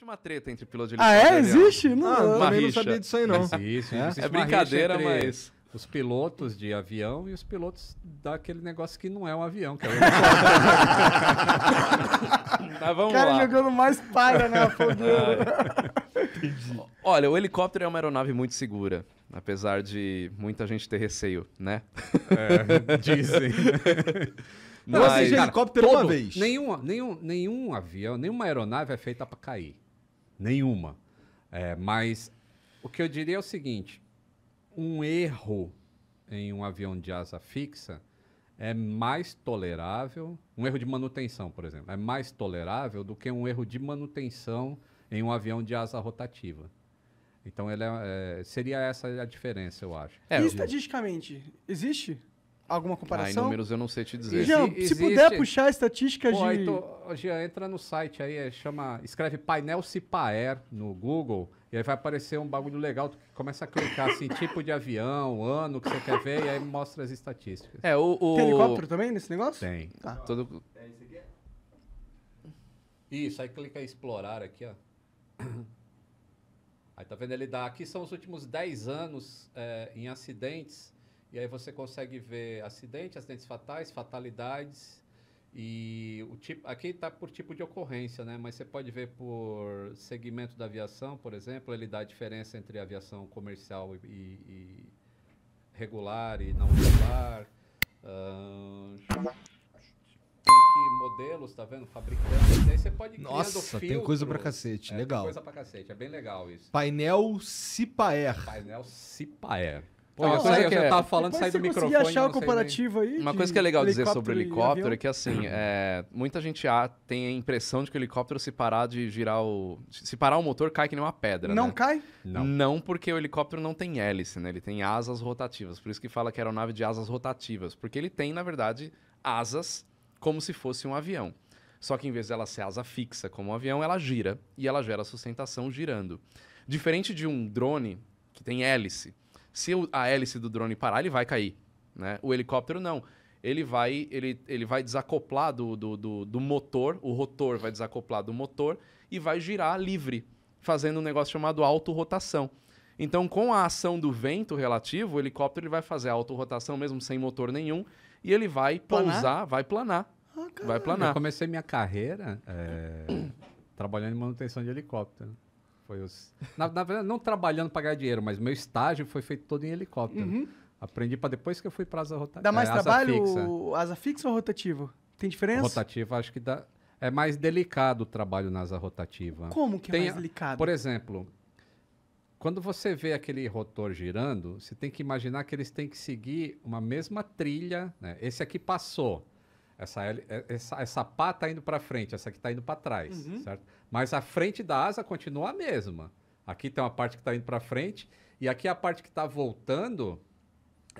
Existe uma treta entre piloto de helicóptero. Ah, é? Existe? Não, ah, eu também não sabia disso aí, não. Existe, é? existe é brincadeira, mas. Os pilotos de avião e os pilotos daquele negócio que não é um avião, que é um Mas vamos o cara lá. jogando mais palha na fogueira. Olha, o helicóptero é uma aeronave muito segura, apesar de muita gente ter receio, né? É, dizem. Não, Mas, assim, cara, helicóptero todo, uma vez. Nenhum, nenhum, nenhum avião, nenhuma aeronave é feita para cair nenhuma. É, mas o que eu diria é o seguinte: um erro em um avião de asa fixa é mais tolerável, um erro de manutenção, por exemplo, é mais tolerável do que um erro de manutenção em um avião de asa rotativa. Então ele é, é, seria essa a diferença, eu acho. É, e estatisticamente, existe? alguma ah, comparação? Ah, números eu não sei te dizer. Jean, se, existe... puder puxar estatísticas de... Então, Jean, entra no site aí, é, chama, escreve painel Cipaer no Google, e aí vai aparecer um bagulho legal, tu começa a clicar assim, tipo de avião, ano que você quer ver, e aí mostra as estatísticas. É, o... o... Tem helicóptero também nesse negócio? Tem. Tá. Todo... É esse aqui? Isso, aí clica em explorar aqui, ó. Aí tá vendo ele dá, aqui são os últimos 10 anos é, em acidentes e aí você consegue ver acidente, acidentes fatais, fatalidades e o tipo aqui está por tipo de ocorrência, né? Mas você pode ver por segmento da aviação, por exemplo, ele dá a diferença entre aviação comercial e, e regular e não regular. Uh, modelos, tá vendo? Fabricantes. E aí você pode Nossa, filtros. tem coisa pra cacete. É, legal. Tem coisa pra cacete. É bem legal isso. Painel Cipaer. Painel Cipaer. Pô, uma coisa que eu é. tava falando, sai do microfone. achar o comparativo aí. Uma coisa que é legal dizer sobre o helicóptero é que, assim, é, muita gente ah, tem a impressão de que o helicóptero, se parar de girar o. Se parar o motor, cai que nem uma pedra. Não né? cai? Não. Não, porque o helicóptero não tem hélice, né? Ele tem asas rotativas. Por isso que fala que era é aeronave de asas rotativas. Porque ele tem, na verdade, asas como se fosse um avião. Só que em vez dela ser asa fixa como um avião, ela gira e ela gera sustentação girando. Diferente de um drone que tem hélice se a hélice do drone parar, ele vai cair. Né? O helicóptero não. Ele vai, ele, ele vai desacoplar do, do, do, do motor, o rotor vai desacoplar do motor e vai girar livre, fazendo um negócio chamado autorrotação. Então, com a ação do vento relativo, o helicóptero ele vai fazer a autorrotação mesmo sem motor nenhum e ele vai planar? pousar, vai planar. Ah, vai planar. Eu comecei minha carreira é, trabalhando em manutenção de helicóptero. Foi os... na, na verdade, não trabalhando para ganhar dinheiro, mas meu estágio foi feito todo em helicóptero. Uhum. Aprendi para depois que eu fui para asa rotativa. Dá mais é, trabalho asa fixa. asa fixa ou rotativo? Tem diferença? Rotativo, acho que dá. É mais delicado o trabalho na asa rotativa. Como que é tem, é mais delicado? Por exemplo, quando você vê aquele rotor girando, você tem que imaginar que eles têm que seguir uma mesma trilha. Né? Esse aqui passou. Essa, é, essa, essa pá está indo para frente, essa aqui está indo para trás, uhum. certo? Mas a frente da asa continua a mesma. Aqui tem uma parte que está indo para frente e aqui a parte que está voltando,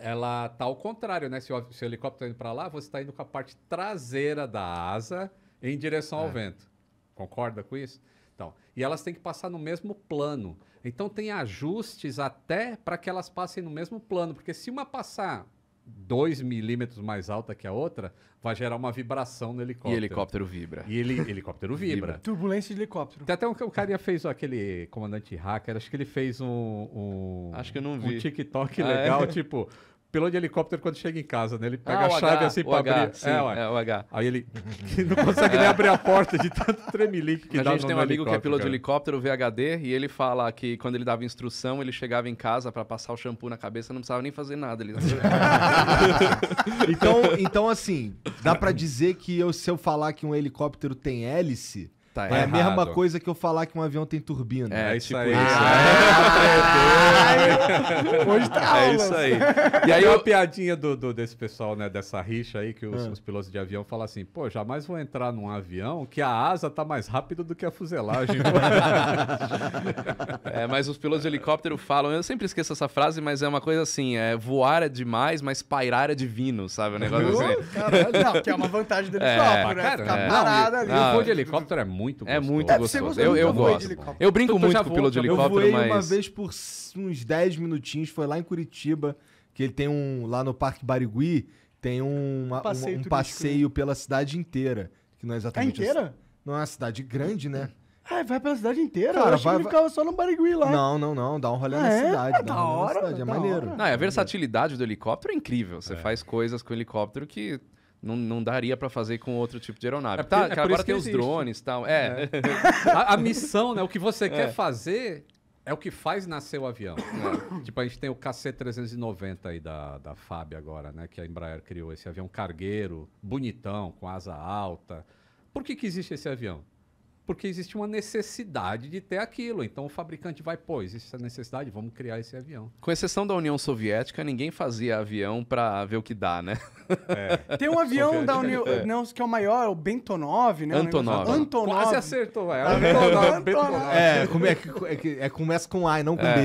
ela está ao contrário, né? Se o, se o helicóptero está indo para lá, você está indo com a parte traseira da asa em direção é. ao vento. Concorda com isso? Então, e elas têm que passar no mesmo plano. Então tem ajustes até para que elas passem no mesmo plano, porque se uma passar 2 milímetros mais alta que a outra, vai gerar uma vibração no helicóptero. E helicóptero vibra. E ele, helicóptero vibra. vibra. Turbulência de helicóptero. Tem até um, cara cara fez aquele comandante hacker, acho que ele fez um. um acho que eu não vi. Um TikTok legal, ah, é? tipo, piloto de helicóptero quando chega em casa, né? Ele ah, pega ah, a chave assim H, assim para abrir. É, sim, é, é, o H. Aí ele não consegue nem abrir a porta de tanto tremelique que a dá A gente tem um amigo que é piloto cara. de helicóptero VHD e ele fala que quando ele dava instrução, ele chegava em casa para passar o shampoo na cabeça, não precisava nem fazer nada. Ele... então, então, assim, dá para dizer que eu, se eu falar que um helicóptero tem hélice, Tá é errado. a mesma coisa que eu falar que um avião tem turbina. É, é tipo aí. isso. Ah, Hoje tá É isso aí. E aí, uma piadinha do, do, desse pessoal, né? Dessa rixa aí, que os, ah. os, pilotos de avião falam assim: pô, jamais vou entrar num avião que a asa tá mais rápida do que a fuselagem. é, mas os pilotos de helicóptero falam, eu sempre esqueço essa frase, mas é uma coisa assim: é, voar é demais, mas pairar é divino, sabe? O negócio uh, assim. Caralho, não, que é uma vantagem do é, helicóptero, é, né? Cara, Ficar é. parada ali. Não, o voo de helicóptero é muito muito é gostoso. É muito gostoso. Eu, eu gosto. Eu brinco muito com o piloto de helicóptero, eu voei mas... uma vez por uns 10 minutinhos, foi lá em Curitiba, que ele tem um... Lá no Parque Barigui, tem um, passeio, um, um passeio né? pela cidade inteira. Que não é tá exatamente... É inteira? Não é uma cidade grande, né? Ah, vai pela cidade inteira? Cara, eu achei que ficava só no Barigui lá. Não, não, não. Dá um rolê ah, na é? cidade. É dá da um hora, na cidade. É maneiro. Não, a versatilidade do helicóptero é incrível. Você é. faz coisas com o helicóptero que não, não daria para fazer com outro tipo de aeronave. É, tá, é agora tem os existe. drones e tal. É. é. a, a, missão, né? O que você é. quer fazer é o que faz nascer o avião. Né? tipo, a gente tem o KC-390 aí da, da FAB agora, né? Que a Embraer criou esse avião cargueiro, bonitão, com asa alta. Por que, que existe esse avião? porque existe uma necessidade de ter aquilo. Então o fabricante vai, pô, existe essa necessidade, vamos criar esse avião. Com exceção da União Soviética, ninguém fazia avião para ver o que dá, né? É. Tem um avião Soviética, da União, é. não, que é o maior, é o Bentonov, né? Antonov. Assim. Antonov. Quase acertou, é. Antonov. É, como é, é, é, começa com A e não com é.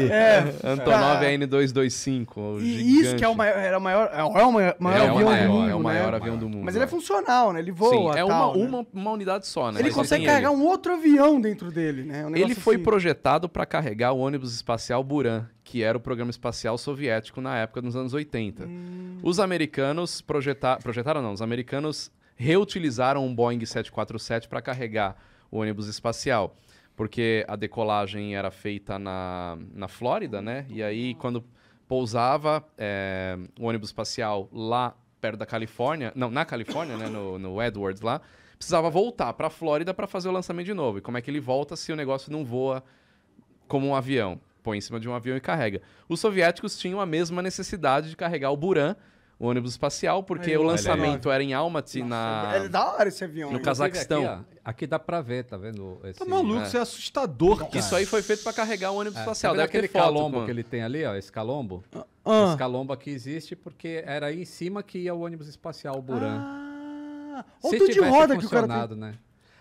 B. Antonov é N225, E isso que é o maior, era o maior, é o maior, maior avião maior, do mundo, É o né? maior né? avião do mundo. Mas ele é funcional, né? Ele voa Sim, é tal, uma, né? uma, uma unidade só, né? Ele Mas consegue carregar ele. um outro avião dentro dele, né? Um ele foi assim. projetado para carregar o ônibus espacial Buran, que era o programa espacial soviético na época dos anos 80. Hum. Os americanos projetaram, projetaram não, os americanos reutilizaram um Boeing 747 para carregar o ônibus espacial, porque a decolagem era feita na, na Flórida, né? E aí uhum. quando pousava é, o ônibus espacial lá perto da Califórnia, não, na Califórnia, né, no, no Edwards lá, precisava voltar para a Flórida para fazer o lançamento de novo. E como é que ele volta se o negócio não voa como um avião? Põe em cima de um avião e carrega. Os soviéticos tinham a mesma necessidade de carregar o Buran, o ônibus espacial, porque aí, o lançamento aí, era em Almaty, na... É da hora esse avião. No Cazaquistão. Aqui, aqui, dá pra ver, tá vendo? Esse... Tá maluco, é. isso é assustador, cara. Isso aí foi feito para carregar o ônibus é, espacial. Tá Deve aquele calombo que ele tem ali, ó, esse calombo? Ah. Esse calombo aqui existe porque era aí em cima que ia o ônibus espacial, o Buran. Ah. Ah, olha o de roda que o cara tem. né?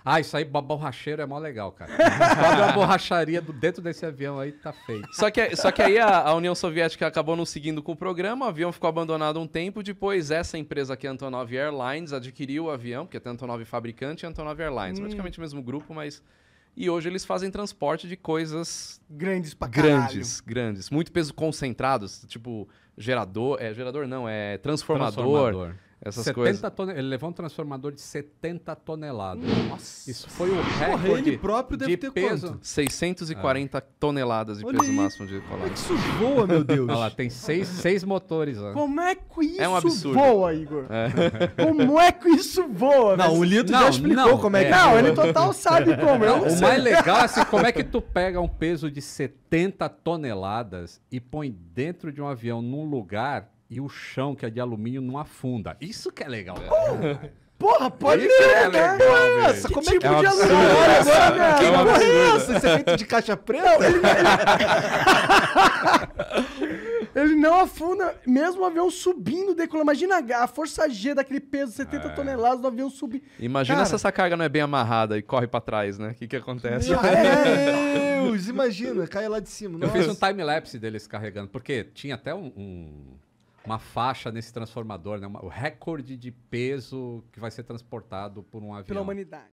Ah, isso aí, borracheiro é mó legal, cara. A uma borracharia do, dentro desse avião aí, tá feito. Só que, só que aí a, a, União Soviética acabou não seguindo com o programa, o avião ficou abandonado um tempo, depois essa empresa aqui, é Antonov Airlines, adquiriu o avião, porque tem Antonov Fabricante e Antonov Airlines, hum. praticamente o mesmo grupo, mas... E hoje eles fazem transporte de coisas... Grandes pra caralho. Grandes, grandes. Muito peso concentrados, tipo gerador... É, gerador não, é transformador. transformador essas coisas. Ele levou um transformador de 70 toneladas. Nossa. Isso foi o recorde. ele próprio deve de ter peso. Quanto? 640 ah. toneladas de Olha peso aí. máximo de colar. Como é que isso voa, meu Deus? Olha lá, tem seis, seis motores. Ó. Como é que isso é um absurdo. voa, Igor? É. Como é que isso voa? Não, mas... o Lito não, já explicou não, como é, é que Não, ele total sabe como. não o sei. mais legal é assim, como é que tu pega um peso de 70 toneladas e põe dentro de um avião num lugar e o chão, que é de alumínio, não afunda. Isso que é legal. Né? É. Porra, pode ser, é né? Legal, é essa? Que Como tipo é que tipo podia ser? Olha velho. Né? Que é porra é essa? Isso é feito de caixa preta? ele... não afunda, mesmo o avião subindo, decolando. Imagina a força G daquele peso, 70 é. toneladas do avião subir. Imagina Cara, se essa carga não é bem amarrada e corre para trás, né? O que, que acontece? Meu Deus, imagina, cai lá de cima. Eu Nossa. fiz um time-lapse deles carregando, porque tinha até um, um uma faixa nesse transformador, né? Uma, o recorde de peso que vai ser transportado por um avião. Pela humanidade.